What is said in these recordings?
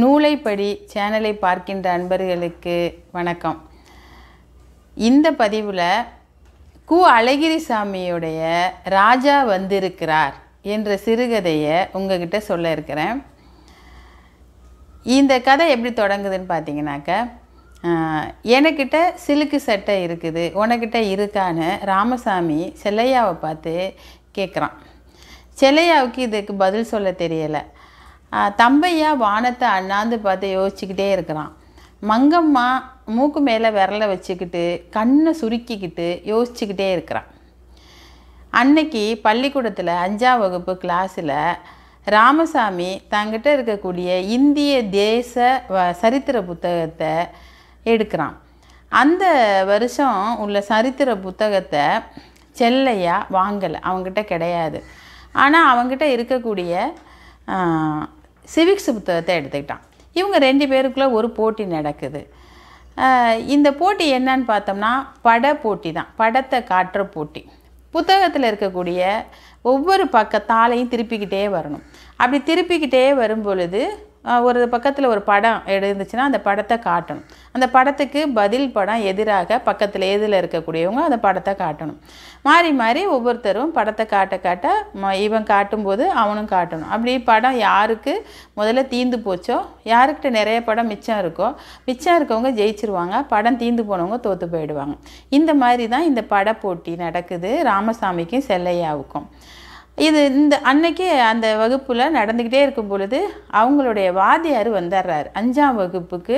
நூலைப்படி சேனலை பார்க்கின்ற அன்பர்களுக்கு வணக்கம் இந்த பதிவில் கு அழகிரிசாமியுடைய ராஜா வந்திருக்கிறார் என்ற சிறுகதையை உங்ககிட்ட சொல்ல இருக்கிறேன் இந்த கதை எப்படி தொடங்குதுன்னு பார்த்தீங்கன்னாக்க எனக்கிட்ட சிலுக்கு சட்டை இருக்குது உனக்கிட்ட இருக்கான்னு ராமசாமி செல்லையாவை பார்த்து கேட்குறான் செல்லையாவுக்கு இதுக்கு பதில் சொல்ல தெரியலை தம்பையா வானத்தை அண்ணாந்து பார்த்து யோசிச்சுக்கிட்டே இருக்கிறான் மங்கம்மா மூக்கு மேலே விரலை வச்சுக்கிட்டு கண்ணை சுருக்கிக்கிட்டு யோசிச்சுக்கிட்டே இருக்கிறான் அன்னைக்கு பள்ளிக்கூடத்தில் அஞ்சாம் வகுப்பு கிளாஸில் ராமசாமி தங்கிட்ட இருக்கக்கூடிய இந்திய தேச சரித்திர புத்தகத்தை எடுக்கிறான் அந்த வருஷம் உள்ள சரித்திர புத்தகத்தை செல்லையாக வாங்கலை அவங்ககிட்ட கிடையாது ஆனால் அவங்ககிட்ட இருக்கக்கூடிய சிவிக்ஸ் புத்தகத்தை எடுத்துக்கிட்டான் இவங்க ரெண்டு பேருக்குள்ளே ஒரு போட்டி நடக்குது இந்த போட்டி என்னன்னு பார்த்தோம்னா பட போட்டி தான் படத்தை காட்டுற போட்டி புத்தகத்தில் இருக்கக்கூடிய ஒவ்வொரு பக்கத்தாலையும் திருப்பிக்கிட்டே வரணும் அப்படி திருப்பிக்கிட்டே வரும் பொழுது ஒரு பக்கத்தில் ஒரு படம் எழுந்துச்சுன்னா அந்த படத்தை காட்டணும் அந்த படத்துக்கு பதில் படம் எதிராக பக்கத்தில் எதில் இருக்கக்கூடியவங்க அந்த படத்தை காட்டணும் மாறி மாறி ஒவ்வொருத்தரும் படத்தை காட்ட காட்ட இவன் காட்டும்போது அவனும் காட்டணும் அப்படி படம் யாருக்கு முதல்ல தீந்து போச்சோ யாருக்கிட்ட நிறைய படம் மிச்சம் இருக்கோ மிச்சம் இருக்கவங்க ஜெயிச்சிருவாங்க படம் தீந்து போனவங்க தோற்று போயிடுவாங்க இந்த மாதிரி தான் இந்த பட போட்டி நடக்குது ராமசாமிக்கும் செல்லையாவுக்கும் இது இந்த அன்னைக்கு அந்த வகுப்பில் நடந்துக்கிட்டே இருக்கும் பொழுது அவங்களுடைய வாத்தியார் வந்துடுறாரு அஞ்சாம் வகுப்புக்கு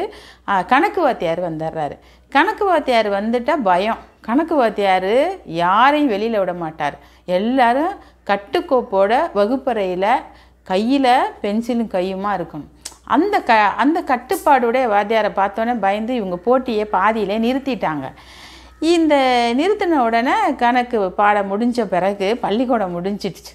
கணக்கு வாத்தியார் வந்துடுறாரு கணக்கு வாத்தியார் வந்துட்டால் பயம் கணக்கு வாத்தியார் யாரையும் வெளியில் விட மாட்டார் எல்லாரும் கட்டுக்கோப்போட வகுப்பறையில் கையில் பென்சிலும் கையுமாக இருக்கணும் அந்த க அந்த கட்டுப்பாடுடைய வாத்தியாரை பார்த்தோன்னே பயந்து இவங்க போட்டியை பாதியிலே நிறுத்திட்டாங்க இந்த நிறுத்தின உடனே கணக்கு பாடம் முடிஞ்ச பிறகு பள்ளிக்கூடம் முடிஞ்சிடுச்சு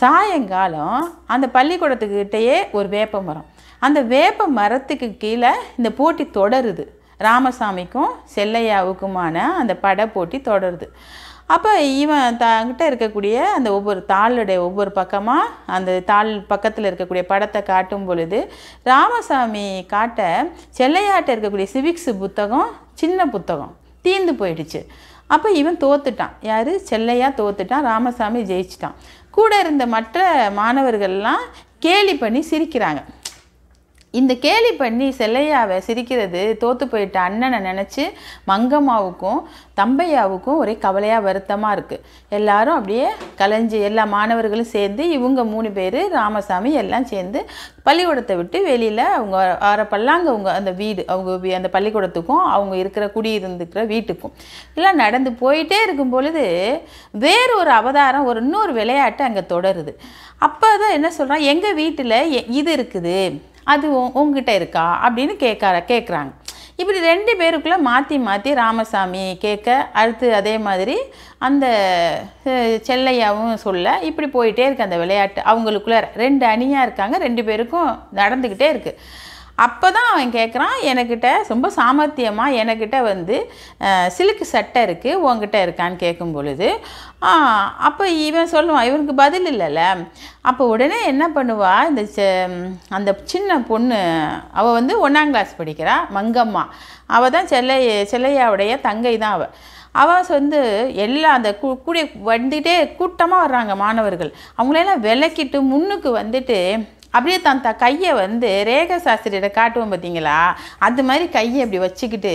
சாயங்காலம் அந்த பள்ளிக்கூடத்துக்கிட்டேயே ஒரு வேப்ப மரம் அந்த வேப்ப மரத்துக்கு கீழே இந்த போட்டி தொடருது ராமசாமிக்கும் செல்லையாவுக்குமான அந்த பட போட்டி தொடருது அப்போ இவன் தங்கிட்ட இருக்கக்கூடிய அந்த ஒவ்வொரு தாளுடைய ஒவ்வொரு பக்கமாக அந்த தாள் பக்கத்தில் இருக்கக்கூடிய படத்தை காட்டும் பொழுது ராமசாமி காட்ட செல்லையாட்ட இருக்கக்கூடிய சிவிக்ஸ் புத்தகம் சின்ன புத்தகம் தீந்து போயிடுச்சு அப்போ இவன் தோத்துட்டான் யார் செல்லையாக தோத்துட்டான் ராமசாமி ஜெயிச்சிட்டான் கூட இருந்த மற்ற மாணவர்கள்லாம் கேலி பண்ணி சிரிக்கிறாங்க இந்த கேலி பண்ணி செல்லையாவை சிரிக்கிறது தோற்று போயிட்ட அண்ணனை நினச்சி மங்கம்மாவுக்கும் தம்பையாவுக்கும் ஒரே கவலையாக வருத்தமாக இருக்குது எல்லாரும் அப்படியே கலைஞ்சு எல்லா மாணவர்களும் சேர்ந்து இவங்க மூணு பேர் ராமசாமி எல்லாம் சேர்ந்து பள்ளிக்கூடத்தை விட்டு வெளியில் அவங்க வர பல்லாங்க அவங்க அந்த வீடு அவங்க அந்த பள்ளிக்கூடத்துக்கும் அவங்க இருக்கிற குடியிருந்துக்கிற வீட்டுக்கும் எல்லாம் நடந்து போயிட்டே இருக்கும் பொழுது வேறு ஒரு அவதாரம் ஒரு இன்னொரு விளையாட்டு அங்கே தொடருது அப்போ தான் என்ன சொல்கிறான் எங்கள் வீட்டில் இது இருக்குது அது உங்ககிட்ட இருக்கா அப்படின்னு கேட்கார கேட்குறாங்க இப்படி ரெண்டு பேருக்குள்ளே மாற்றி மாற்றி ராமசாமி கேட்க அடுத்து அதே மாதிரி அந்த செல்லையாவும் சொல்ல இப்படி போயிட்டே இருக்குது அந்த விளையாட்டு அவங்களுக்குள்ளே ரெண்டு அணியாக இருக்காங்க ரெண்டு பேருக்கும் நடந்துக்கிட்டே இருக்குது அப்போ தான் அவன் கேட்குறான் எனக்கிட்ட ரொம்ப சாமர்த்தியமாக எனக்கிட்ட வந்து சிலுக்கு சட்டை இருக்குது உங்ககிட்ட இருக்கான்னு கேட்கும் பொழுது அப்போ இவன் சொல்லுவான் இவனுக்கு பதில் இல்லைல்ல அப்போ உடனே என்ன பண்ணுவா இந்த அந்த சின்ன பொண்ணு அவள் வந்து ஒன்றாம் கிளாஸ் படிக்கிறா மங்கம்மா அவள் தான் செல்லை செல்லையாவுடைய தங்கை தான் அவள் அவள் வந்து எல்லா அந்த கூ கூடிய வந்துட்டே கூட்டமாக வர்றாங்க மாணவர்கள் அவங்களெல்லாம் விளக்கிட்டு முன்னுக்கு வந்துட்டு அப்படியே தன் த கையை வந்து ரேக சாஸ்திரியிட காட்டுவோம் பார்த்தீங்களா அது மாதிரி கையை அப்படி வச்சுக்கிட்டு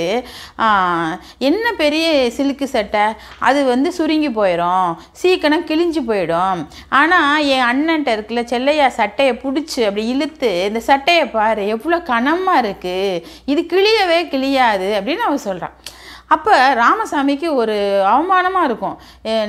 என்ன பெரிய சிலுக்கு சட்டை அது வந்து சுருங்கி போயிடும் சீக்கிரம் கிழிஞ்சு போயிடும் ஆனால் என் அண்ணன்ட்ட இருக்குல்ல செல்லையா சட்டையை பிடிச்சி அப்படி இழுத்து இந்த சட்டையை பாரு எவ்வளோ கனமாக இருக்குது இது கிளியவே கிளியாது அப்படின்னு அவன் சொல்கிறான் அப்போ ராமசாமிக்கு ஒரு அவமானமாக இருக்கும்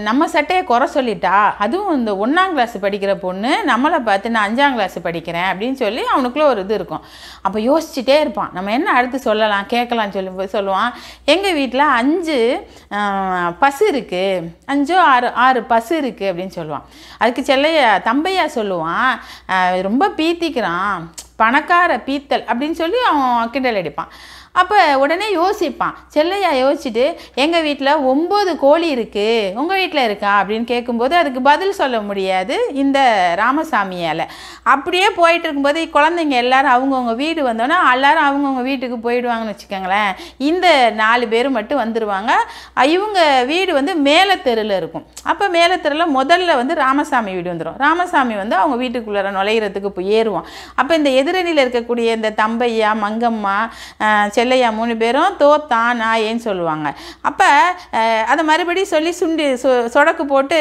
நம்ம சட்டையை குறை சொல்லிட்டா அதுவும் இந்த ஒன்றாம் கிளாஸ் படிக்கிற பொண்ணு நம்மளை பார்த்து நான் அஞ்சாம் கிளாஸ் படிக்கிறேன் அப்படின்னு சொல்லி அவனுக்குள்ளே ஒரு இது இருக்கும் அப்போ யோசிச்சுட்டே இருப்பான் நம்ம என்ன அடுத்து சொல்லலாம் கேட்கலாம்னு சொல்லி சொல்லுவான் எங்கள் வீட்டில் அஞ்சு பசு இருக்குது அஞ்சோ ஆறு ஆறு பசு இருக்குது அப்படின்னு சொல்லுவான் அதுக்கு செல்லைய தம்பையா சொல்லுவான் ரொம்ப பீத்திக்கிறான் பணக்கார பீத்தல் அப்படின்னு சொல்லி அவன் கிண்டல் அடிப்பான் அப்போ உடனே யோசிப்பான் செல்லையா யோசிச்சுட்டு எங்கள் வீட்டில் ஒம்பது கோழி இருக்குது உங்கள் வீட்டில் இருக்கா அப்படின்னு கேட்கும்போது அதுக்கு பதில் சொல்ல முடியாது இந்த ராமசாமியால் அப்படியே போயிட்டு இருக்கும்போது குழந்தைங்க எல்லாரும் அவங்கவுங்க வீடு வந்தோன்னா எல்லோரும் அவங்கவுங்க வீட்டுக்கு போயிடுவாங்கன்னு வச்சுக்கோங்களேன் இந்த நாலு பேர் மட்டும் வந்துடுவாங்க இவங்க வீடு வந்து மேலே தெருவில் இருக்கும் அப்போ மேலே தெருவில் முதல்ல வந்து ராமசாமி வீடு வந்துடும் ராமசாமி வந்து அவங்க வீட்டுக்குள்ளே நுழையிறதுக்கு போய் ஏறுவான் அப்போ இந்த எதிரணியில் இருக்கக்கூடிய இந்த தம்பையா மங்கம்மா செல்லையா மூணு பேரும் தோ தான் நாயேன்னு சொல்லுவாங்க அப்போ அதை மறுபடியும் சொல்லி சுண்டி சொ சொடக்கு போட்டு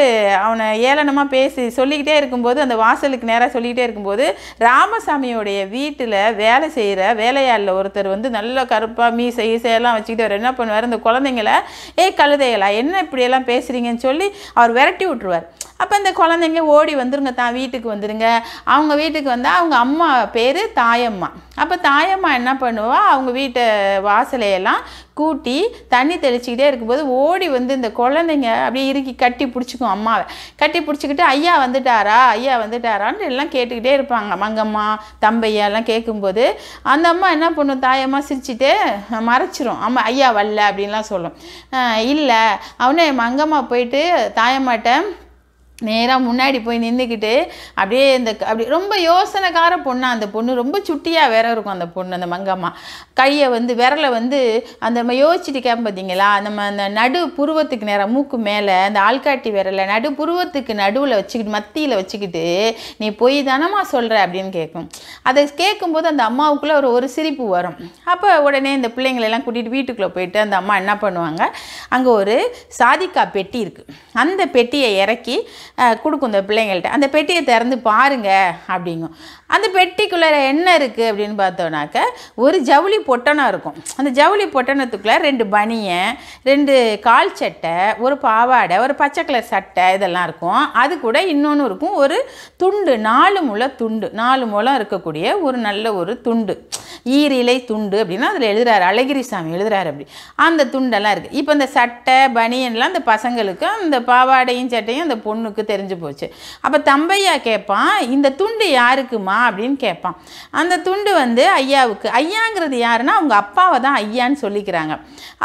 அவனை ஏளனமாக பேசி சொல்லிக்கிட்டே இருக்கும்போது அந்த வாசலுக்கு நேராக சொல்லிக்கிட்டே இருக்கும்போது ராமசாமியோடைய வீட்டில் வேலை செய்கிற வேலையாளில் ஒருத்தர் வந்து நல்ல கருப்பாக மீசை ஈசையெல்லாம் வச்சுக்கிட்டு அவர் என்ன பண்ணுவார் அந்த குழந்தைங்கள ஏ கழுதைகளா என்ன இப்படியெல்லாம் பேசுகிறீங்கன்னு சொல்லி அவர் விரட்டி விட்டுருவார் அப்போ இந்த குழந்தைங்க ஓடி வந்துருங்க தான் வீட்டுக்கு வந்துடுங்க அவங்க வீட்டுக்கு வந்தால் அவங்க அம்மா பேர் தாயம்மா அப்போ தாயம்மா என்ன பண்ணுவா அவங்க வீட்டை வாசலையெல்லாம் கூட்டி தண்ணி தெளிச்சிக்கிட்டே இருக்கும்போது ஓடி வந்து இந்த குழந்தைங்க அப்படியே இறுக்கி கட்டி பிடிச்சிக்கும் அம்மாவை கட்டி பிடிச்சிக்கிட்டு ஐயா வந்துட்டாரா ஐயா வந்துட்டாரான்னு எல்லாம் கேட்டுக்கிட்டே இருப்பாங்க மங்கம்மா தம்பையா எல்லாம் கேட்கும்போது அந்த அம்மா என்ன பண்ணும் தாயம்மா சிரிச்சுட்டு மறைச்சிரும் அம்மா ஐயா வரல அப்படின்லாம் சொல்லும் இல்லை அவனே மங்கம்மா போயிட்டு தாயம்மாட்ட நேராக முன்னாடி போய் நின்றுக்கிட்டு அப்படியே இந்த அப்படி ரொம்ப யோசனைக்கார பொண்ணு அந்த பொண்ணு ரொம்ப சுட்டியாக வேற இருக்கும் அந்த பொண்ணு அந்த மங்கம்மா கையை வந்து விரலை வந்து அந்த நம்ம யோசிச்சுட்டு கேட்போம் பார்த்தீங்களா நம்ம அந்த நடு புருவத்துக்கு நேரம் மூக்கு மேலே அந்த ஆள்காட்டி விரலை நடு புருவத்துக்கு நடுவில் வச்சுக்கிட்டு மத்தியில் வச்சுக்கிட்டு நீ போய் தானம்மா சொல்கிற அப்படின்னு கேட்கும் அதை கேட்கும்போது அந்த அம்மாவுக்குள்ளே ஒரு ஒரு சிரிப்பு வரும் அப்போ உடனே இந்த பிள்ளைங்களெல்லாம் கூட்டிகிட்டு வீட்டுக்குள்ளே போயிட்டு அந்த அம்மா என்ன பண்ணுவாங்க அங்கே ஒரு சாதிக்கா பெட்டி இருக்குது அந்த பெட்டியை இறக்கி கொடுக்கும் இந்த பிள்ளைங்கள்ட்ட அந்த பெட்டியை திறந்து பாருங்கள் அப்படிங்கும் அந்த பெட்டிக்குள்ளே என்ன இருக்குது அப்படின்னு பார்த்தோனாக்க ஒரு ஜவுளி பொட்டணம் இருக்கும் அந்த ஜவுளி பொட்டணத்துக்குள்ளே ரெண்டு பனியன் ரெண்டு கால் சட்டை ஒரு பாவாடை ஒரு பச்சை கலர் சட்டை இதெல்லாம் இருக்கும் அது கூட இன்னொன்று இருக்கும் ஒரு துண்டு நாலு முளை துண்டு நாலு முளம் இருக்கக்கூடிய ஒரு நல்ல ஒரு துண்டு ஈரிலை துண்டு அப்படின்னா அதில் எழுதுறாரு அழகிரி சாமி எழுதுறாரு அப்படி அந்த துண்டெல்லாம் இருக்குது இப்போ இந்த சட்டை பனியன்லாம் அந்த பசங்களுக்கு அந்த பாவாடையும் சட்டையும் அந்த பொண்ணுக்கு தெரிஞ்சு போச்சு அப்போ தம்பையா கேட்பான் இந்த துண்டு யாருக்குமா அப்படின்னு கேட்பான் அந்த துண்டு வந்து ஐயாவுக்கு ஐயாங்கிறது யாருன்னா அவங்க அப்பாவை தான் ஐயான்னு சொல்லிக்கிறாங்க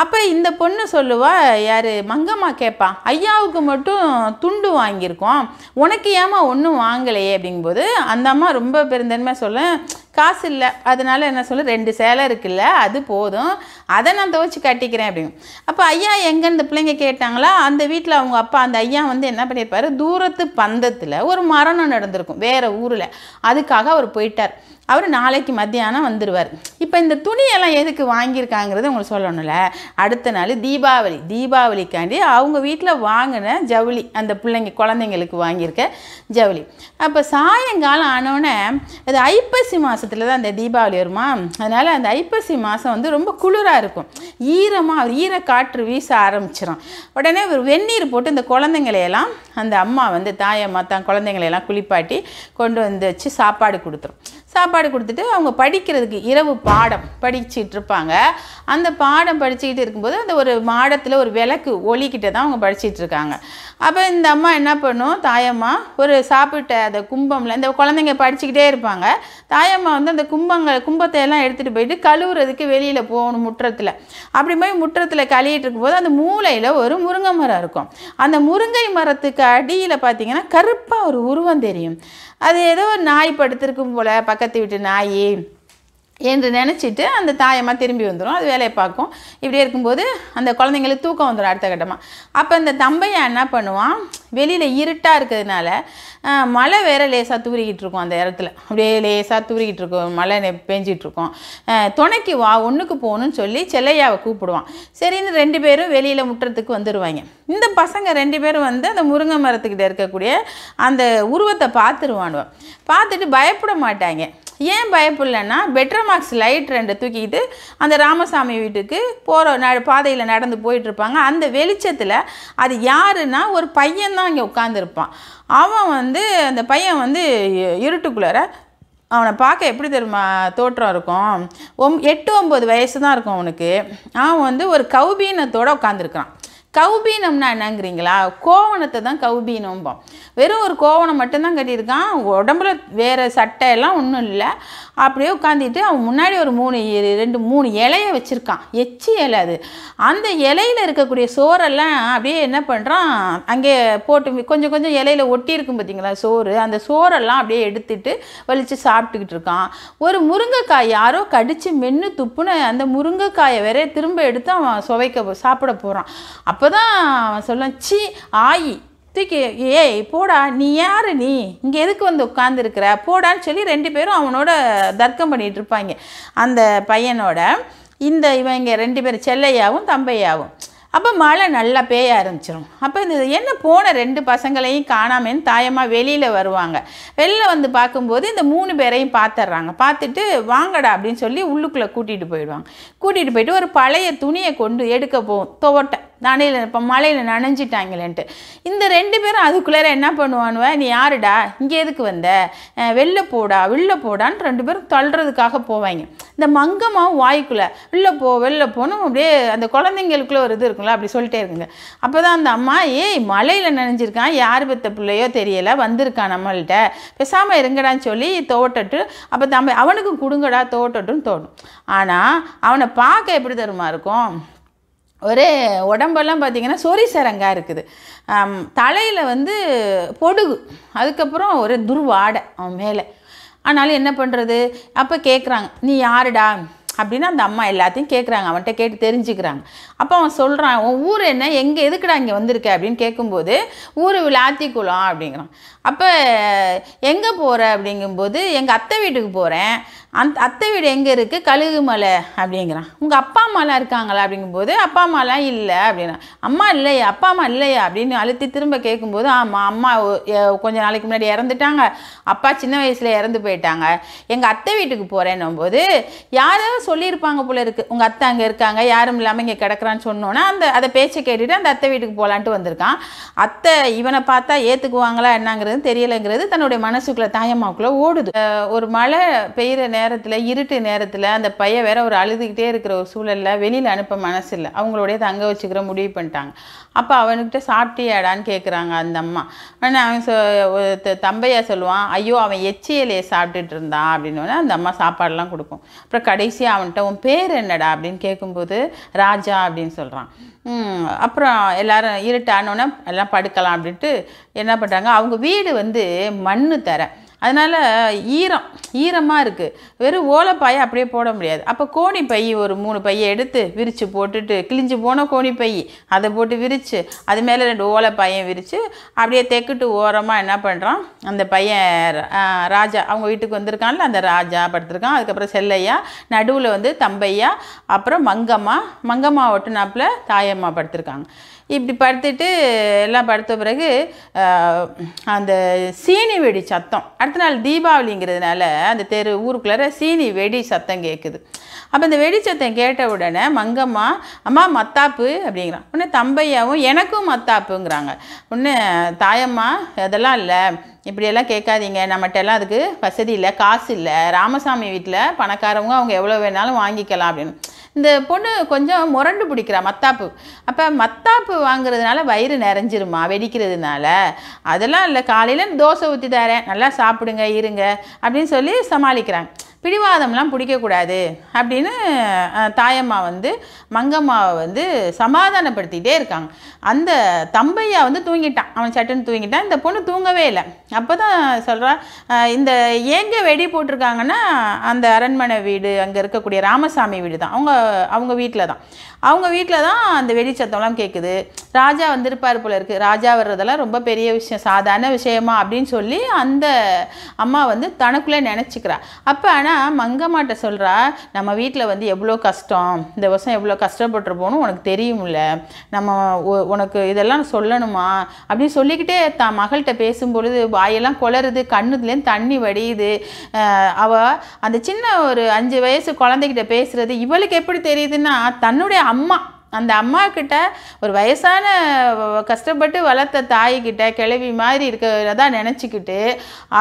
அப்போ இந்த பொண்ணு சொல்லுவா யார் மங்கம்மா கேட்பா ஐயாவுக்கு மட்டும் துண்டு வாங்கியிருக்கோம் உனக்கு ஏமா ஒன்றும் வாங்கலையே அப்படிங்கும்போது அந்த அம்மா ரொம்ப பெருந்தன்மை சொல்ல காசு இல்லை அதனால் என்ன சொல்லு ரெண்டு சேலை இருக்குல்ல அது போதும் அதை நான் துவச்சி கட்டிக்கிறேன் அப்படின்னு அப்போ ஐயா எங்கேருந்து பிள்ளைங்க கேட்டாங்களா அந்த வீட்டில் அவங்க அப்பா அந்த ஐயா வந்து என்ன பண்ணியிருப்பார் தூரத்து பந்தத்தில் ஒரு மரணம் நடந்திருக்கும் வேறு ஊரில் அதுக்காக அவர் போயிட்டார் அவர் நாளைக்கு மத்தியானம் வந்துடுவார் இப்போ இந்த துணியெல்லாம் எதுக்கு வாங்கியிருக்காங்கிறது உங்களுக்கு சொல்லணும்ல அடுத்த நாள் தீபாவளி தீபாவளிக்காண்டி அவங்க வீட்டில் வாங்கின ஜவுளி அந்த பிள்ளைங்க குழந்தைங்களுக்கு வாங்கியிருக்க ஜவுளி அப்போ சாயங்காலம் ஆனோடனே அது ஐப்பசி மாதம் மாதத்தில் தான் அந்த தீபாவளி வருமா அதனால் அந்த ஐப்பசி மாதம் வந்து ரொம்ப குளிராக இருக்கும் ஈரமாக அவர் ஈர காற்று வீச ஆரம்பிச்சிடும் உடனே ஒரு வெந்நீர் போட்டு இந்த குழந்தைங்களையெல்லாம் அந்த அம்மா வந்து தாயம்மா தான் குழந்தைங்களையெல்லாம் குளிப்பாட்டி கொண்டு வந்து வச்சு சாப்பாடு கொடுத்துரும் சாப்பாடு கொடுத்துட்டு அவங்க படிக்கிறதுக்கு இரவு பாடம் படிச்சுட்டு இருப்பாங்க அந்த பாடம் படிச்சுக்கிட்டு இருக்கும்போது அந்த ஒரு மாடத்தில் ஒரு விளக்கு ஒலிக்கிட்ட தான் அவங்க படிச்சுட்டு இருக்காங்க அப்போ இந்த அம்மா என்ன பண்ணும் தாயம்மா ஒரு சாப்பிட்ட அந்த கும்பமில் இந்த குழந்தைங்க படிச்சுக்கிட்டே இருப்பாங்க தாயம்மா வந்து அந்த கும்பங்கள் கும்பத்தை எல்லாம் எடுத்துகிட்டு போயிட்டு கழுவுறதுக்கு வெளியில் போகணும் முற்றத்தில் அப்படி போய் முற்றத்தில் கழியிட்டு இருக்கும்போது அந்த மூளையில் ஒரு முருங்கை மரம் இருக்கும் அந்த முருங்கை மரத்துக்கு அடியில் பார்த்தீங்கன்னா கருப்பாக ஒரு உருவம் தெரியும் அது ஏதோ நாய் படுத்திருக்கும் போல் பக்கத்து வீட்டு நாய் என்று நினச்சிட்டு அந்த தாயமாக திரும்பி வந்துடும் அது வேலையை பார்க்கும் இப்படியே இருக்கும்போது அந்த குழந்தைங்களுக்கு தூக்கம் வந்துடும் அடுத்த கட்டமாக அப்போ இந்த தம்பையா என்ன பண்ணுவான் வெளியில் இருட்டாக இருக்கிறதுனால மழை வேற லேசாக தூரிக்கிட்டு இருக்கும் அந்த இடத்துல அப்படியே லேசாக தூரிக்கிட்டு இருக்கும் மழை பெஞ்சிட்ருக்கோம் துணைக்கு வா ஒன்றுக்கு போகணும்னு சொல்லி செல்லையாவை கூப்பிடுவான் சரின்னு ரெண்டு பேரும் வெளியில் முட்டுறதுக்கு வந்துடுவாங்க இந்த பசங்க ரெண்டு பேரும் வந்து அந்த முருங்கை மரத்துக்கிட்ட இருக்கக்கூடிய அந்த உருவத்தை பார்த்துருவானுவான் பார்த்துட்டு பயப்பட மாட்டாங்க ஏன் பயப்பில்லைன்னா பெட்டர் மார்க்ஸ் லைட் ரெண்டை தூக்கிக்கிட்டு அந்த ராமசாமி வீட்டுக்கு போகிற ந பாதையில் நடந்து போயிட்டுருப்பாங்க அந்த வெளிச்சத்தில் அது யாருன்னா ஒரு பையன் தான் இங்கே உட்காந்துருப்பான் அவன் வந்து அந்த பையன் வந்து இருட்டுக்குள்ளார அவனை பார்க்க எப்படி தெரியுமா தோற்றம் இருக்கும் ஒம் எட்டு ஒம்பது வயசு தான் இருக்கும் அவனுக்கு அவன் வந்து ஒரு கௌபீனத்தோடு உட்காந்துருக்கான் கௌபீனம்னா என்னங்கிறீங்களா கோவணத்தை தான் கௌபீனம்போம் வெறும் ஒரு கோவணம் மட்டும்தான் கட்டியிருக்கான் உடம்புல வேறு சட்டையெல்லாம் ஒன்றும் இல்லை அப்படியே உட்காந்துட்டு அவன் முன்னாடி ஒரு மூணு ரெண்டு மூணு இலையை வச்சுருக்கான் எச்சி இலை அது அந்த இலையில் இருக்கக்கூடிய சோறெல்லாம் அப்படியே என்ன பண்ணுறான் அங்கே போட்டு கொஞ்சம் கொஞ்சம் இலையில் ஒட்டியிருக்கும் பார்த்தீங்களா சோறு அந்த சோறெல்லாம் அப்படியே எடுத்துட்டு வலித்து சாப்பிட்டுக்கிட்டு இருக்கான் ஒரு முருங்கைக்காய் யாரோ கடித்து மென்று துப்புன அந்த முருங்கைக்காயை வேற திரும்ப எடுத்து அவன் சுவைக்க சாப்பிட போகிறான் அப்போ அப்போ தான் அவன் சொல்லுவான் சி ஆயி தூக்கி ஏய் போடா நீ யார் நீ இங்கே எதுக்கு வந்து உட்காந்துருக்கிற போடான்னு சொல்லி ரெண்டு பேரும் அவனோட தர்க்கம் பண்ணிகிட்டு இருப்பாங்க அந்த பையனோட இந்த இவங்க ரெண்டு பேரும் செல்லையாவும் தம்பையாவும் அப்போ மழை நல்லா பேய ஆரம்பிச்சிடும் அப்போ இந்த என்ன போன ரெண்டு பசங்களையும் காணாமன்னு தாயமாக வெளியில் வருவாங்க வெளியில் வந்து பார்க்கும்போது இந்த மூணு பேரையும் பார்த்துட்றாங்க பார்த்துட்டு வாங்கடா அப்படின்னு சொல்லி உள்ளுக்குள்ளே கூட்டிகிட்டு போயிடுவாங்க கூட்டிகிட்டு போயிட்டு ஒரு பழைய துணியை கொண்டு எடுக்க போவோம் துவட்டை நனையில் இப்போ மழையில் நனைஞ்சிட்டாங்களேன்ட்டு இந்த ரெண்டு பேரும் அதுக்குள்ளேற என்ன பண்ணுவானுவ நீ யாருடா இங்கே எதுக்கு வந்த வெளில போடா வெளில போடான்னு ரெண்டு பேரும் தள்ளுறதுக்காக போவாங்க இந்த மங்கமாகவும் வாய்க்குள்ளே வெளில போ வெளில போகணும் அப்படியே அந்த குழந்தைங்களுக்குள்ளே ஒரு இது இருக்குங்களா அப்படி சொல்லிட்டே இருக்குங்க அப்போ தான் அந்த அம்மா ஏய் மலையில் நனைஞ்சிருக்கான் யார் பெற்ற பிள்ளையோ தெரியலை வந்திருக்கான் நம்மள்கிட்ட பேசாமல் இருங்கடான்னு சொல்லி தோட்டட்டு அப்போ தம்பி அவனுக்கும் கொடுங்கடா தோட்டட்டுன்னு தோணும் ஆனால் அவனை பார்க்க எப்படி தருமா இருக்கும் ஒரு உடம்பெல்லாம் பார்த்திங்கன்னா சொரி சரங்காக இருக்குது தலையில் வந்து பொடுகு அதுக்கப்புறம் ஒரு துர்வாடை அவன் மேலே ஆனாலும் என்ன பண்ணுறது அப்போ கேட்குறாங்க நீ யாருடா அப்படின்னு அந்த அம்மா எல்லாத்தையும் கேட்குறாங்க அவன்கிட்ட கேட்டு தெரிஞ்சுக்கிறாங்க அப்போ அவன் சொல்கிறான் உன் ஊர் என்ன எங்கே எதுக்குடா இங்கே வந்திருக்க அப்படின்னு கேட்கும்போது ஊர் குளம் அப்படிங்கிறான் அப்போ எங்கே போகிற அப்படிங்கும்போது எங்கள் அத்தை வீட்டுக்கு போகிறேன் அந் அத்தை வீடு எங்கே இருக்குது கழுகு மலை அப்படிங்கிறான் உங்கள் அப்பா அம்மாலாம் இருக்காங்களா அப்படிங்கும்போது அப்பா அம்மாலாம் இல்லை அப்படின்னா அம்மா இல்லையா அப்பா அம்மா இல்லையா அப்படின்னு அழுத்தி திரும்ப கேட்கும்போது ஆமாம் அம்மா கொஞ்சம் நாளைக்கு முன்னாடி இறந்துட்டாங்க அப்பா சின்ன வயசில் இறந்து போயிட்டாங்க எங்கள் அத்தை வீட்டுக்கு போகிறேன்னும் போது சொல்லியிருப்பாங்க போல இருக்குது உங்கள் அத்தை அங்கே இருக்காங்க யாரும் இல்லாமல் இங்கே கிடக்குற பார்க்குறான்னு சொன்னோன்னா அந்த அதை பேச்சை கேட்டுவிட்டு அந்த அத்தை வீட்டுக்கு போகலான்ட்டு வந்திருக்கான் அத்தை இவனை பார்த்தா ஏற்றுக்குவாங்களா என்னங்கிறது தெரியலைங்கிறது தன்னுடைய மனசுக்குள்ளே தாயம்மாவுக்குள்ளே ஓடுது ஒரு மழை பெய்கிற நேரத்தில் இருட்டு நேரத்தில் அந்த பையன் வேற ஒரு அழுதுகிட்டே இருக்கிற ஒரு சூழலில் வெளியில் அனுப்ப மனசு இல்லை அவங்களுடைய தங்க வச்சுக்கிற முடிவு பண்ணிட்டாங்க அப்போ அவன்கிட்ட சாப்பிட்டியாடான்னு கேட்குறாங்க அந்த அம்மா ஆனால் அவன் சொ தம்பையா சொல்லுவான் ஐயோ அவன் எச்சியலையே சாப்பிட்டுட்டு இருந்தான் அப்படின்னு அந்த அம்மா சாப்பாடெல்லாம் கொடுக்கும் அப்புறம் கடைசியாக அவன்கிட்ட உன் பேர் என்னடா அப்படின்னு கேட்கும்போது ராஜா அப்படின்னு சொல்கிறான் அப்புறம் எல்லோரும் இருட்டானோன்னே எல்லாம் படுக்கலாம் அப்படின்ட்டு என்ன பண்ணுறாங்க அவங்க வீடு வந்து மண்ணு தர அதனால் ஈரம் ஈரமாக இருக்குது வெறும் ஓலைப்பாயை அப்படியே போட முடியாது அப்போ கோணி பை ஒரு மூணு பையை எடுத்து விரித்து போட்டுட்டு கிழிஞ்சு போன கோணி பை அதை போட்டு விரித்து அது மேலே ரெண்டு ஓலைப்பாயும் விரித்து அப்படியே தெக்கிட்டு ஓரமாக என்ன பண்ணுறான் அந்த பையன் ராஜா அவங்க வீட்டுக்கு வந்திருக்கான்ல அந்த ராஜா படுத்திருக்கான் அதுக்கப்புறம் செல்லையா நடுவில் வந்து தம்பையா அப்புறம் மங்கம்மா மங்கம்மா ஒட்டுனாப்பில் தாயம்மா படுத்திருக்காங்க இப்படி படுத்துட்டு எல்லாம் படுத்த பிறகு அந்த சீனி வெடி சத்தம் அடுத்த நாள் தீபாவளிங்கிறதுனால அந்த தெரு ஊருக்குள்ளார சீனி வெடி சத்தம் கேட்குது அப்போ இந்த வெடி சத்தம் கேட்ட உடனே மங்கம்மா அம்மா மத்தாப்பு அப்படிங்கிறான் உடனே தம்பையாவும் எனக்கும் மத்தாப்புங்கிறாங்க உடனே தாயம்மா அதெல்லாம் இல்லை இப்படியெல்லாம் கேட்காதீங்க நம்மகிட்ட எல்லாம் அதுக்கு வசதி இல்லை காசு இல்லை ராமசாமி வீட்டில் பணக்காரவங்க அவங்க எவ்வளோ வேணாலும் வாங்கிக்கலாம் அப்படின்னு இந்த பொண்ணு கொஞ்சம் முரண்டு பிடிக்கிறா மத்தாப்பு அப்போ மத்தாப்பு வாங்குறதுனால வயிறு நிறைஞ்சிருமா வெடிக்கிறதுனால அதெல்லாம் இல்லை காலையில் தோசை ஊற்றி தரேன் நல்லா சாப்பிடுங்க இருங்க அப்படின்னு சொல்லி சமாளிக்கிறாங்க பிடிவாதம்லாம் பிடிக்கக்கூடாது அப்படின்னு தாயம்மா வந்து மங்கம்மாவை வந்து சமாதானப்படுத்திகிட்டே இருக்காங்க அந்த தம்பையா வந்து தூங்கிட்டான் அவன் சட்டுன்னு தூங்கிட்டான் இந்த பொண்ணு தூங்கவே இல்லை அப்போ தான் சொல்கிறா இந்த எங்கே வெடி போட்டிருக்காங்கன்னா அந்த அரண்மனை வீடு அங்கே இருக்கக்கூடிய ராமசாமி வீடு தான் அவங்க அவங்க வீட்டில் தான் அவங்க வீட்டில் தான் அந்த சத்தம்லாம் கேட்குது ராஜா வந்திருப்பார் போல இருக்குது ராஜா வர்றதெல்லாம் ரொம்ப பெரிய விஷயம் சாதாரண விஷயமா அப்படின்னு சொல்லி அந்த அம்மா வந்து தனக்குள்ளே நினச்சிக்கிறா அப்போ ஆனால் ஆனால் மங்கம்மாட்ட சொல்கிறா நம்ம வீட்டில் வந்து எவ்வளோ கஷ்டம் இந்த வருஷம் எவ்வளோ கஷ்டப்பட்டுருப்போன்னு உனக்கு தெரியும்ல நம்ம உனக்கு இதெல்லாம் சொல்லணுமா அப்படின்னு சொல்லிக்கிட்டே தான் மகள்கிட்ட பேசும்பொழுது வாயெல்லாம் குளருது கண்ணுலேருந்து தண்ணி வடியுது அவள் அந்த சின்ன ஒரு அஞ்சு வயசு குழந்தைகிட்ட பேசுகிறது இவளுக்கு எப்படி தெரியுதுன்னா தன்னுடைய அம்மா அந்த அம்மா கிட்ட ஒரு வயசான கஷ்டப்பட்டு வளர்த்த தாய்கிட்ட கிளவி மாதிரி இருக்கிறதா நினச்சிக்கிட்டு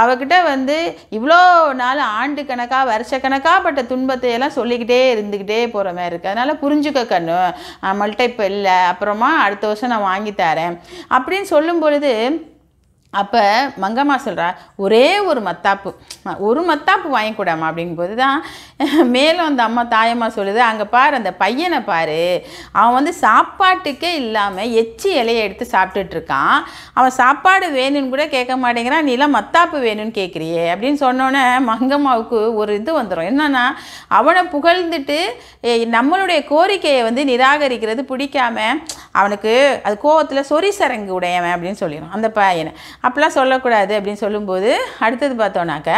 அவகிட்ட வந்து இவ்வளோ நாள் ஆண்டு கணக்காக வருஷ கணக்காக பட்ட துன்பத்தையெல்லாம் சொல்லிக்கிட்டே இருந்துக்கிட்டே போகிற மாதிரி இருக்குது அதனால் புரிஞ்சுக்க கண்ணு நம்மள்கிட்ட இப்போ இல்லை அப்புறமா அடுத்த வருஷம் நான் வாங்கி தரேன் அப்படின்னு சொல்லும் பொழுது அப்போ மங்கம்மா சொல்கிறா ஒரே ஒரு மத்தாப்பு ஒரு மத்தாப்பு வாங்கிக்கூடாமா அப்படிங்கும்போது தான் மேலும் அந்த அம்மா தாயம்மா சொல்லுது அங்கே பார் அந்த பையனை பார் அவன் வந்து சாப்பாட்டுக்கே இல்லாமல் எச்சி இலையை எடுத்து சாப்பிட்டுட்ருக்கான் அவன் சாப்பாடு வேணும்னு கூட கேட்க மாட்டேங்கிறான் நீலாம் மத்தாப்பு வேணும்னு கேட்குறியே அப்படின்னு சொன்னோன்னே மங்கம்மாவுக்கு ஒரு இது வந்துடும் என்னென்னா அவனை புகழ்ந்துட்டு நம்மளுடைய கோரிக்கையை வந்து நிராகரிக்கிறது பிடிக்காம அவனுக்கு அது கோவத்தில் சொரி சரங்கு உடையவன் அப்படின்னு சொல்லிடும் அந்த பையனை அப்படிலாம் சொல்லக்கூடாது அப்படின்னு சொல்லும்போது அடுத்தது பார்த்தோன்னாக்கா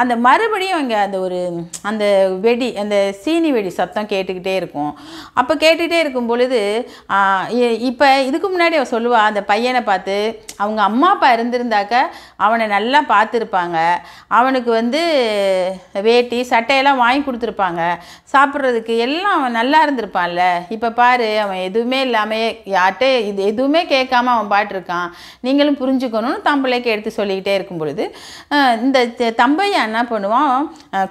அந்த மறுபடியும் இங்கே அந்த ஒரு அந்த வெடி அந்த சீனி வெடி சத்தம் கேட்டுக்கிட்டே இருக்கும் அப்போ கேட்டுக்கிட்டே இருக்கும் பொழுது இப்போ இதுக்கு முன்னாடி அவள் சொல்லுவாள் அந்த பையனை பார்த்து அவங்க அம்மா அப்பா இருந்திருந்தாக்க அவனை நல்லா பார்த்துருப்பாங்க அவனுக்கு வந்து வேட்டி சட்டையெல்லாம் வாங்கி கொடுத்துருப்பாங்க சாப்பிட்றதுக்கு எல்லாம் அவன் நல்லா இருந்திருப்பான்ல இப்போ பாரு அவன் எதுவுமே இல்லாமல் யார்கிட்டே இது எதுவுமே கேட்காம அவன் பாட்டிருக்கான் நீங்களும் புரிஞ்சுக்கணும்னு தம்பளைக்கு எடுத்து சொல்லிக்கிட்டே இருக்கும் பொழுது இந்த தம்பையை என்ன பண்ணுவான்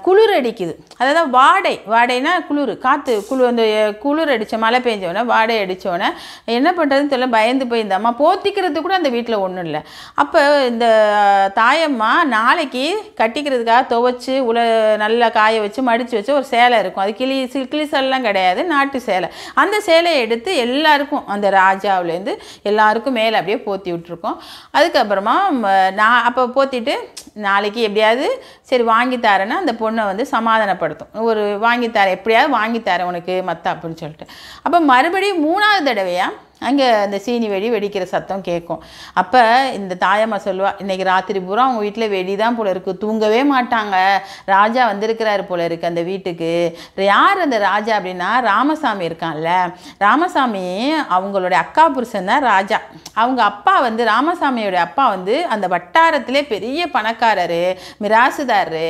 குளிர் அடிக்குது அதாவது வாடை வாடைனா குளிர் காற்று குளிர் அந்த குளிர் அடித்த மழை பெஞ்சோடனே வாடை அடித்தோடனே என்ன பண்ணுறதுன்னு தெரியல பயந்து போய் இந்த அம்மா போத்திக்கிறது கூட அந்த வீட்டில் ஒன்றும் இல்லை அப்போ இந்த தாயம்மா நாளைக்கு கட்டிக்கிறதுக்காக துவைச்சி உல நல்லா காய வச்சு மடித்து வச்சு ஒரு சேலை இருக்கும் அது கிளி கிளி சேலைலாம் கிடையாது நாட்டு சேலை அந்த சேலையை எடுத்து எல்லாருக்கும் அந்த ராஜாவிலேருந்து எல்லாருக்கும் மேலே அப்படியே போத்தி விட்டுருக்கோம் அதுக்கப்புறமா நான் அப்போ போத்திட்டு நாளைக்கு எப்படியாவது சரி வாங்கித்தாரேன்னா அந்த பொண்ணை வந்து சமாதானப்படுத்தும் ஒரு வாங்கித்தாரேன் எப்படியாவது வாங்கித்தாரேன் உனக்கு மற்ற அப்படின்னு சொல்லிட்டு அப்போ மறுபடியும் மூணாவது தடவையாக அங்கே இந்த சீனி வெடி வெடிக்கிற சத்தம் கேட்கும் அப்போ இந்த தாயம்மா சொல்லுவாள் இன்றைக்கி ராத்திரி பூரா அவங்க வீட்டில் வெடி தான் போல இருக்குது தூங்கவே மாட்டாங்க ராஜா வந்திருக்கிறாரு போல இருக்குது அந்த வீட்டுக்கு யார் அந்த ராஜா அப்படின்னா ராமசாமி இருக்கான்ல ராமசாமி அவங்களுடைய அக்கா புருஷன் தான் ராஜா அவங்க அப்பா வந்து ராமசாமியோடைய அப்பா வந்து அந்த வட்டாரத்திலே பெரிய பணக்காரர் மிராசுதார்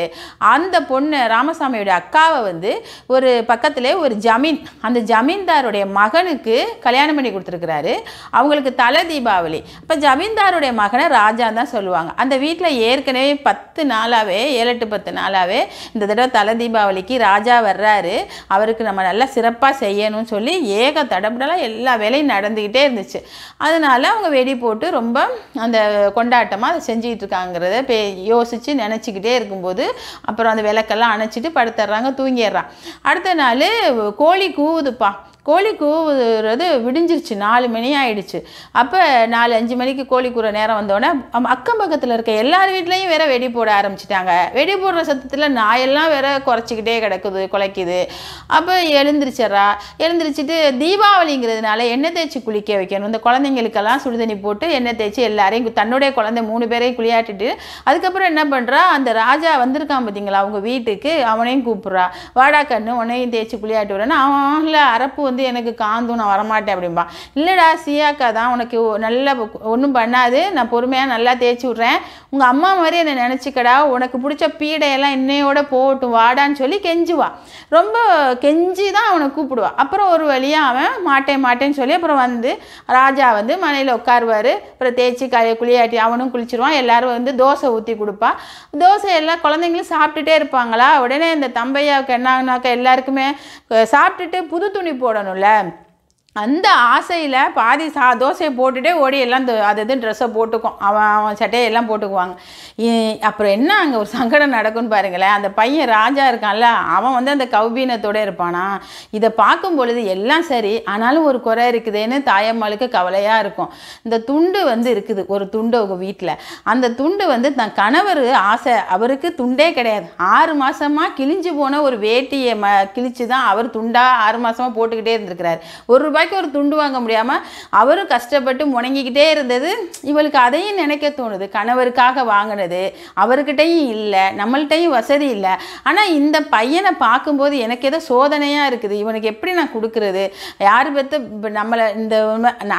அந்த பொண்ணு ராமசாமியோடைய அக்காவை வந்து ஒரு பக்கத்திலே ஒரு ஜமீன் அந்த ஜமீன்தாருடைய மகனுக்கு கல்யாணம் பண்ணி கொடுத்துருக்கு கொடுத்துருக்குறாரு அவங்களுக்கு தலை தீபாவளி இப்போ ஜமீன்தாருடைய மகனை ராஜா தான் சொல்லுவாங்க அந்த வீட்டில் ஏற்கனவே பத்து நாளாகவே ஏழு எட்டு பத்து நாளாகவே இந்த தடவை தலை தீபாவளிக்கு ராஜா வர்றாரு அவருக்கு நம்ம நல்லா சிறப்பாக செய்யணும்னு சொல்லி ஏக தடப்படலாம் எல்லா வேலையும் நடந்துக்கிட்டே இருந்துச்சு அதனால் அவங்க வெடி போட்டு ரொம்ப அந்த கொண்டாட்டமாக அதை செஞ்சுக்கிட்டு இருக்காங்கிறத பே யோசித்து நினச்சிக்கிட்டே இருக்கும்போது அப்புறம் அந்த விளக்கெல்லாம் அணைச்சிட்டு படுத்துடுறாங்க தூங்கிடுறான் அடுத்த நாள் கோழி கூவுதுப்பா கோழி கூவுறது விடிஞ்சிருச்சு நாலு மணி ஆகிடுச்சு அப்போ நாலு அஞ்சு மணிக்கு கோழி கூற நேரம் வந்தோடனே அக்கம் பக்கத்தில் இருக்க எல்லார் வீட்லேயும் வேற வெடி போட ஆரம்பிச்சிட்டாங்க வெடி போடுற சத்தத்தில் நாயெல்லாம் வேற குறைச்சிக்கிட்டே கிடக்குது குலைக்குது அப்போ எழுந்திரிச்சிட்றா எழுந்திரிச்சிட்டு தீபாவளிங்கிறதுனால எண்ணெய் தேய்ச்சி குளிக்க வைக்கணும் இந்த குழந்தைங்களுக்கெல்லாம் சுடுதண்ணி போட்டு எண்ணெய் தேய்ச்சி எல்லாரையும் தன்னுடைய குழந்தை மூணு பேரையும் குளியாட்டிட்டு அதுக்கப்புறம் என்ன பண்ணுறா அந்த ராஜா வந்திருக்கான் பார்த்தீங்களா அவங்க வீட்டுக்கு அவனையும் கூப்பிட்றா வாடா கண்ணு உனையும் தேய்ச்சி குளியாட்டி விடனா அவன் இல்லை அரப்பு வந்து எனக்கு காந்தும் நான் வரமாட்டேன் அப்படிம்பா இல்லைடா சியாக்கா தான் உனக்கு நல்ல ஒன்றும் பண்ணாது நான் பொறுமையாக நல்லா தேய்ச்சி விட்றேன் உங்கள் அம்மா மாதிரி என்னை நினச்சிக்கடா உனக்கு பிடிச்ச பீடையெல்லாம் என்னையோட போகட்டும் வாடான்னு சொல்லி கெஞ்சுவா ரொம்ப கெஞ்சி தான் அவனை கூப்பிடுவா அப்புறம் ஒரு வழியாக அவன் மாட்டேன் மாட்டேன்னு சொல்லி அப்புறம் வந்து ராஜா வந்து மனையில் உட்காருவார் அப்புறம் தேய்ச்சி க குளியாட்டி அவனும் குளிச்சிருவான் எல்லோரும் வந்து தோசை ஊற்றி கொடுப்பா தோசை எல்லாம் குழந்தைங்களும் சாப்பிட்டுட்டே இருப்பாங்களா உடனே இந்த தம்பையாவுக்கு என்னாங்கனாக்கா எல்லாருக்குமே சாப்பிட்டுட்டு புது துணி போடணும் Aaron Olam அந்த ஆசையில் பாதி சா தோசையை போட்டுகிட்டே ஓடி எல்லாம் அது இது ட்ரெஸ்ஸை போட்டுக்கும் அவன் அவன் சட்டையை எல்லாம் போட்டுக்குவாங்க அப்புறம் என்ன அங்கே ஒரு சங்கடம் நடக்கும்னு பாருங்களேன் அந்த பையன் ராஜா இருக்கான்ல அவன் வந்து அந்த கௌபீனத்தோடு இருப்பானா இதை பார்க்கும் பொழுது எல்லாம் சரி ஆனாலும் ஒரு குறை இருக்குதுன்னு தாயம்மாளுக்கு கவலையாக இருக்கும் இந்த துண்டு வந்து இருக்குது ஒரு துண்டு அவங்க வீட்டில் அந்த துண்டு வந்து தன் கணவர் ஆசை அவருக்கு துண்டே கிடையாது ஆறு மாதமாக கிழிஞ்சு போன ஒரு வேட்டியை ம கிழிச்சு தான் அவர் துண்டாக ஆறு மாதமாக போட்டுக்கிட்டே இருந்திருக்கிறார் ஒரு ரூபாய் ரூபாய்க்கு ஒரு துண்டு வாங்க முடியாமல் அவரும் கஷ்டப்பட்டு முணங்கிக்கிட்டே இருந்தது இவளுக்கு அதையும் நினைக்க தோணுது கணவருக்காக வாங்கினது அவர்கிட்டையும் இல்லை நம்மள்கிட்டையும் வசதி இல்லை ஆனால் இந்த பையனை பார்க்கும்போது எனக்கு ஏதோ சோதனையாக இருக்குது இவனுக்கு எப்படி நான் கொடுக்குறது யார் பத்து நம்மளை இந்த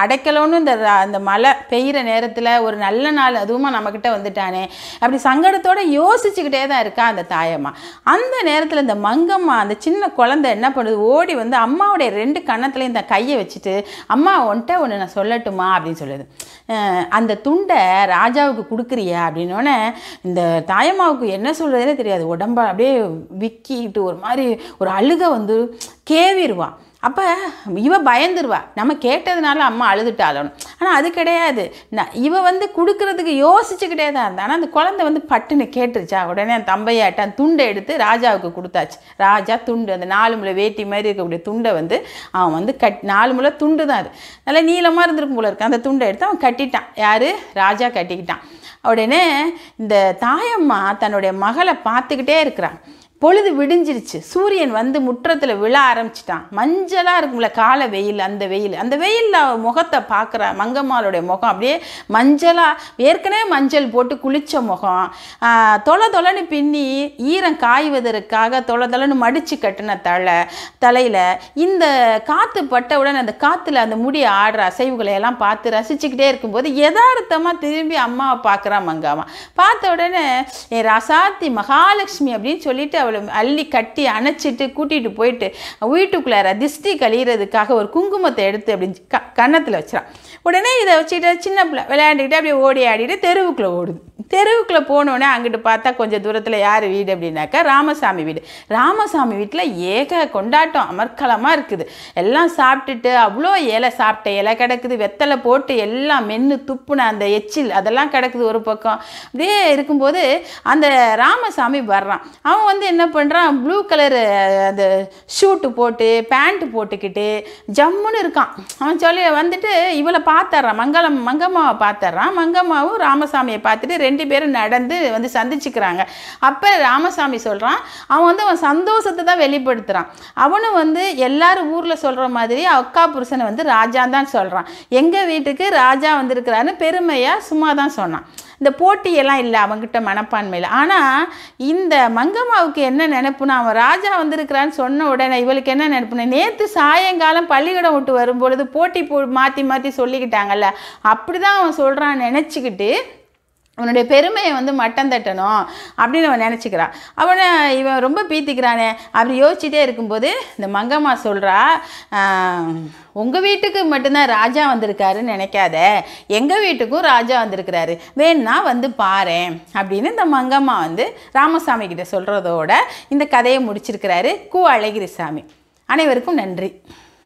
அடைக்கலோன்னு இந்த அந்த மழை பெய்கிற நேரத்தில் ஒரு நல்ல நாள் அதுவுமா நம்மக்கிட்ட வந்துட்டானே அப்படி சங்கடத்தோடு யோசிச்சுக்கிட்டே தான் இருக்கா அந்த தாயம்மா அந்த நேரத்தில் இந்த மங்கம்மா அந்த சின்ன குழந்தை என்ன பண்ணுது ஓடி வந்து அம்மாவுடைய ரெண்டு கன்னத்துலேயும் இந்த கையை கையை வச்சுட்டு அம்மா ஒன்ட்ட ஒன்று நான் சொல்லட்டுமா அப்படின்னு சொல்லுது அந்த துண்டை ராஜாவுக்கு கொடுக்குறியா அப்படின்னோடனே இந்த தாயம்மாவுக்கு என்ன சொல்கிறதுனே தெரியாது உடம்ப அப்படியே விக்கிட்டு ஒரு மாதிரி ஒரு அழுகை வந்து கேவிடுவான் அப்போ இவ பயந்துருவா நம்ம கேட்டதுனால அம்மா அழுதுட்டாலும் ஆனால் அது கிடையாது நான் இவ வந்து கொடுக்கறதுக்கு யோசிச்சுக்கிட்டே தான் இருந்தா ஆனால் அந்த குழந்தை வந்து பட்டுன்னு கேட்டுருச்சா உடனே அந்த தம்பையாட்டான் துண்டை எடுத்து ராஜாவுக்கு கொடுத்தாச்சு ராஜா துண்டு அந்த நாலு முளை வேட்டி மாதிரி இருக்கக்கூடிய துண்டை வந்து அவன் வந்து கட் நாலு முளை துண்டு தான் அது நல்லா நீளமாக இருந்திருக்கும் போல இருக்கு அந்த துண்டை எடுத்து அவன் கட்டிட்டான் யார் ராஜா கட்டிக்கிட்டான் உடனே இந்த தாயம்மா தன்னுடைய மகளை பார்த்துக்கிட்டே இருக்கிறான் பொழுது விடிஞ்சிருச்சு சூரியன் வந்து முற்றத்தில் விழ ஆரம்பிச்சிட்டான் மஞ்சளாக இருக்கும்ல காலை வெயில் அந்த வெயில் அந்த வெயிலில் முகத்தை பார்க்குற மங்கம்மாளுடைய முகம் அப்படியே மஞ்சளாக ஏற்கனவே மஞ்சள் போட்டு குளித்த முகம் தொலை தொலைன்னு பின்னி ஈரம் காய்வதற்காக தொலை தொலைன்னு மடித்து கட்டின தலை தலையில் இந்த காற்று பட்டவுடன் அந்த காற்றுல அந்த முடிய ஆடுற அசைவுகளை எல்லாம் பார்த்து ரசிச்சுக்கிட்டே இருக்கும்போது யதார்த்தமாக திரும்பி அம்மாவை பார்க்குறான் மங்காமா பார்த்த உடனே ரசாத்தி மகாலட்சுமி அப்படின்னு சொல்லிட்டு அவள் அவளை அள்ளி கட்டி அணைச்சிட்டு கூட்டிகிட்டு போயிட்டு வீட்டுக்குள்ளார திஷ்டி கழிகிறதுக்காக ஒரு குங்குமத்தை எடுத்து அப்படி க கன்னத்தில் வச்சுறான் உடனே இதை வச்சுக்கிட்டு சின்ன பிள்ளை விளையாண்டுக்கிட்டு அப்படியே ஓடி ஆடிட்டு தெருவுக்குள்ளே ஓடுது தெருவுக்குள்ளே போனோடனே அங்கிட்டு பார்த்தா கொஞ்சம் தூரத்தில் யார் வீடு அப்படின்னாக்கா ராமசாமி வீடு ராமசாமி வீட்டில் ஏக கொண்டாட்டம் அமர்க்கலமாக இருக்குது எல்லாம் சாப்பிட்டுட்டு அவ்வளோ இலை சாப்பிட்ட இலை கிடக்குது வெத்தலை போட்டு எல்லாம் மென்று துப்புன அந்த எச்சில் அதெல்லாம் கிடக்குது ஒரு பக்கம் அப்படியே இருக்கும்போது அந்த ராமசாமி வர்றான் அவன் வந்து என்ன பண்ணுறான் ப்ளூ கலரு அந்த ஷூட்டு போட்டு பேண்ட்டு போட்டுக்கிட்டு ஜம்முன்னு இருக்கான் அவன் சொல்லி வந்துட்டு இவளை பார்த்துட்றான் மங்களம் மங்கம்மாவை பார்த்துட்றான் மங்கம்மாவும் ராமசாமியை பார்த்துட்டு ரெண்டு பேரும் நடந்து வந்து சந்திச்சுக்கிறாங்க அப்போ ராமசாமி சொல்கிறான் அவன் வந்து அவன் சந்தோஷத்தை தான் வெளிப்படுத்துகிறான் அவனும் வந்து எல்லாரும் ஊரில் சொல்கிற மாதிரி அக்கா புருஷனை வந்து ராஜா தான் சொல்கிறான் எங்கள் வீட்டுக்கு ராஜா வந்திருக்கிறான்னு பெருமையாக சும்மா தான் சொன்னான் இந்த போட்டியெல்லாம் இல்லை அவங்ககிட்ட மனப்பான்மையில் ஆனால் இந்த மங்கம்மாவுக்கு என்ன நினப்புனா அவன் ராஜா வந்திருக்கிறான்னு சொன்ன உடனே இவளுக்கு என்ன நினைப்புனா நேற்று சாயங்காலம் பள்ளிக்கூடம் விட்டு வரும்பொழுது போட்டி போ மாற்றி மாற்றி சொல்லிக்கிட்டாங்கல்ல அப்படி தான் அவன் சொல்கிறான் நினச்சிக்கிட்டு அவனுடைய பெருமையை வந்து மட்டம் தட்டணும் அப்படின்னு அவன் நினச்சிக்கிறான் அவனை இவன் ரொம்ப பீத்திக்கிறானே அப்படி யோசிச்சுட்டே இருக்கும்போது இந்த மங்கம்மா சொல்கிறா உங்கள் வீட்டுக்கு மட்டும்தான் ராஜா வந்திருக்காருன்னு நினைக்காத எங்கள் வீட்டுக்கும் ராஜா வந்திருக்கிறாரு வேணா வந்து பாரு அப்படின்னு இந்த மங்கம்மா வந்து ராமசாமி கிட்ட சொல்கிறதோட இந்த கதையை முடிச்சிருக்கிறாரு கு அழகிரிசாமி அனைவருக்கும் நன்றி